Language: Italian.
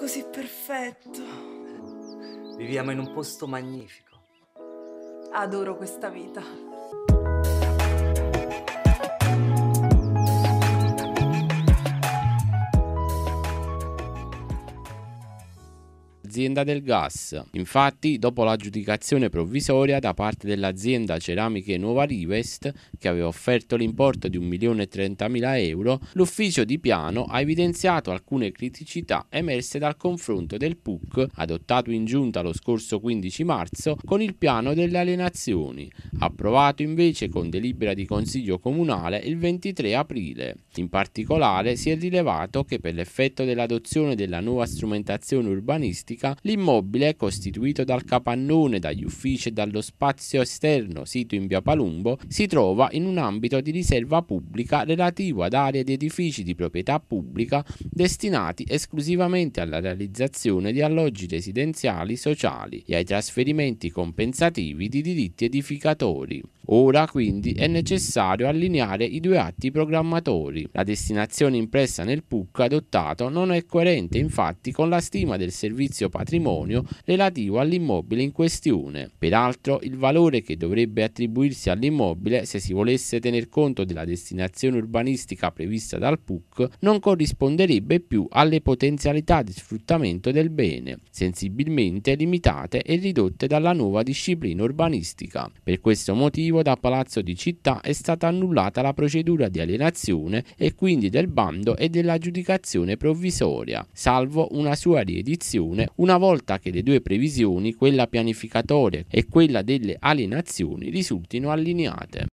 così perfetto. Viviamo in un posto magnifico. Adoro questa vita. dell'azienda del gas. Infatti, dopo l'aggiudicazione provvisoria da parte dell'azienda Ceramiche Nuova Rivest, che aveva offerto l'importo di 1.030.000 euro, l'ufficio di piano ha evidenziato alcune criticità emerse dal confronto del PUC adottato in giunta lo scorso 15 marzo con il piano delle alienazioni, approvato invece con delibera di Consiglio Comunale il 23 aprile. In particolare si è rilevato che per l'effetto dell'adozione della nuova strumentazione urbanistica pubblica, l'immobile, costituito dal capannone, dagli uffici e dallo spazio esterno sito in via Palumbo, si trova in un ambito di riserva pubblica relativo ad aree ed edifici di proprietà pubblica destinati esclusivamente alla realizzazione di alloggi residenziali sociali e ai trasferimenti compensativi di diritti edificatori. Ora quindi è necessario allineare i due atti programmatori. La destinazione impressa nel PUC adottato non è coerente infatti con la stima del servizio patrimonio relativo all'immobile in questione. Peraltro il valore che dovrebbe attribuirsi all'immobile se si volesse tener conto della destinazione urbanistica prevista dal PUC non corrisponderebbe più alle potenzialità di sfruttamento del bene, sensibilmente limitate e ridotte dalla nuova disciplina urbanistica. Per questo motivo arrivo da Palazzo di Città è stata annullata la procedura di alienazione e quindi del bando e dell'aggiudicazione provvisoria, salvo una sua riedizione una volta che le due previsioni, quella pianificatoria e quella delle alienazioni, risultino allineate.